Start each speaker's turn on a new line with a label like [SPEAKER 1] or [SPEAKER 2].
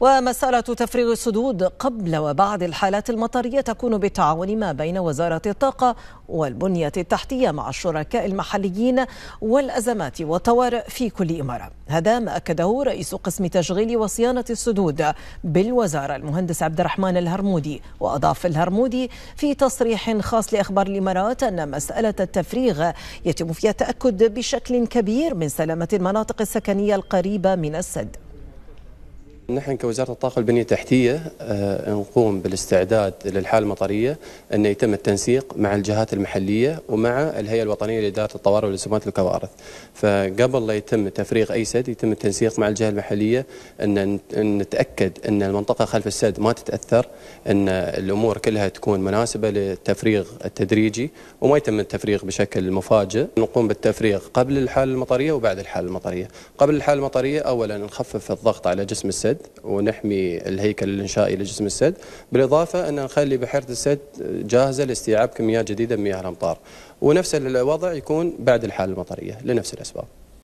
[SPEAKER 1] ومسألة تفريغ السدود قبل وبعد الحالات المطرية تكون بالتعاون ما بين وزارة الطاقة والبنية التحتية مع الشركاء المحليين والأزمات والطوارئ في كل إمارة هذا ما أكده رئيس قسم تشغيل وصيانة السدود بالوزارة المهندس عبد الرحمن الهرمودي وأضاف الهرمودي في تصريح خاص لأخبار الإمارات أن مسألة التفريغ يتم فيها التأكد بشكل كبير من سلامة المناطق السكنية القريبة من السد
[SPEAKER 2] نحن كوزارة الطاقة البنية التحتية آه، نقوم بالاستعداد للحالة المطرية أن يتم التنسيق مع الجهات المحلية ومع الهيئة الوطنية لإدارة الطوارئ والإزمات والكوارث فقبل لا يتم تفريغ أي سد يتم التنسيق مع الجهة المحلية أن نتأكد أن المنطقة خلف السد ما تتأثر أن الأمور كلها تكون مناسبة للتفريغ التدريجي وما يتم التفريغ بشكل مفاجئ نقوم بالتفريغ قبل الحالة المطرية وبعد الحالة المطرية قبل الحالة المطرية أولا نخفف الضغط على جسم السد السد ونحمي الهيكل الانشائي لجسم السد بالاضافه ان نخلي بحيره السد جاهزه لاستيعاب كميات جديده من مياه الامطار ونفس الوضع يكون بعد الحاله المطريه لنفس الاسباب